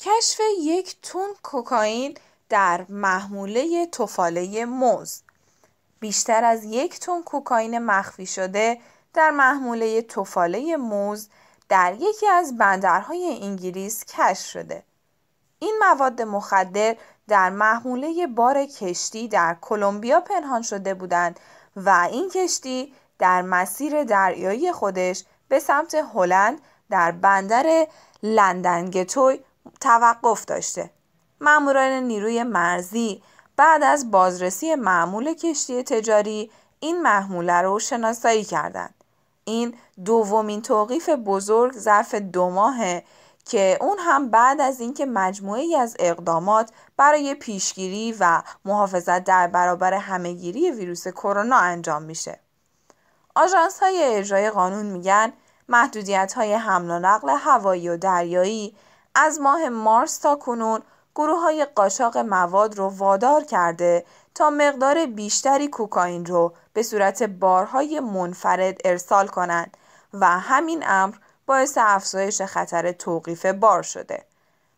کشف یک تون کوکائین در محموله توفاله موز بیشتر از یک تون کوکائین مخفی شده در محموله توفاله موز در یکی از بندرهای انگلیس کشف شده این مواد مخدر در محموله بار کشتی در کلمبیا پنهان شده بودند و این کشتی در مسیر دریایی خودش به سمت هلند در بندر لندنگتوی توقف داشته ماموران نیروی مرزی بعد از بازرسی معمول کشتی تجاری این محموله رو شناسایی کردند. این دومین توقیف بزرگ ظرف دو ماهه که اون هم بعد از اینکه ای از اقدامات برای پیشگیری و محافظت در برابر همهگیری ویروس کرونا انجام میشه. آژانس های اجرای قانون میگن محدودیت های حمل و نقل هوایی و دریایی از ماه مارس تا کنون گروه های قاچاق مواد رو وادار کرده تا مقدار بیشتری کوکائین رو به صورت بارهای منفرد ارسال کنند و همین امر باعث افزایش خطر توقیف بار شده.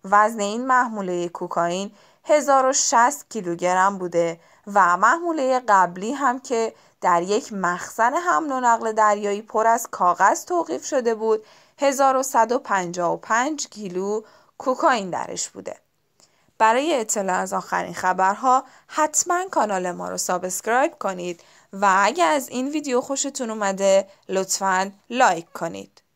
وزن این محموله کوکائین 1060 کیلوگرم بوده و محموله قبلی هم که در یک مخزن حمل و نقل دریایی پر از کاغذ توقیف شده بود 1155 کیلو کوکائین درش بوده برای اطلاع از آخرین خبرها حتما کانال ما رو سابسکرایب کنید و اگر از این ویدیو خوشتون اومده لطفا لایک کنید